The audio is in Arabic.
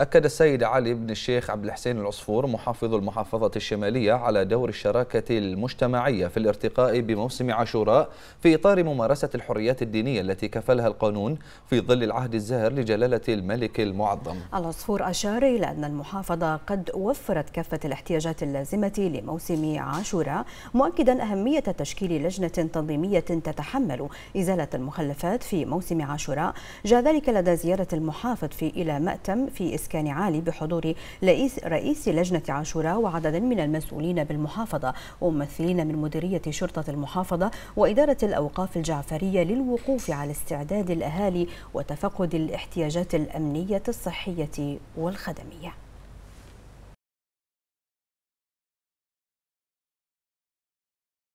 أكد السيد علي بن الشيخ عبد الحسين العصفور محافظ المحافظة الشمالية على دور الشراكة المجتمعية في الارتقاء بموسم عاشوراء في إطار ممارسة الحريات الدينية التي كفلها القانون في ظل العهد الزاهر لجلالة الملك المعظم العصفور أشار إلى أن المحافظة قد وفرت كافة الاحتياجات اللازمة لموسم عاشوراء مؤكدا أهمية تشكيل لجنة تنظيمية تتحمل إزالة المخلفات في موسم عاشوراء جاء ذلك لدى زيارة المحافظ في إلى مأتم في إسكندرية الإسكان عالي بحضور رئيس لجنة عاشوراء وعدد من المسؤولين بالمحافظة وممثلين من مديرية شرطة المحافظة وإدارة الأوقاف الجعفرية للوقوف على استعداد الأهالي وتفقد الاحتياجات الأمنية الصحية والخدمية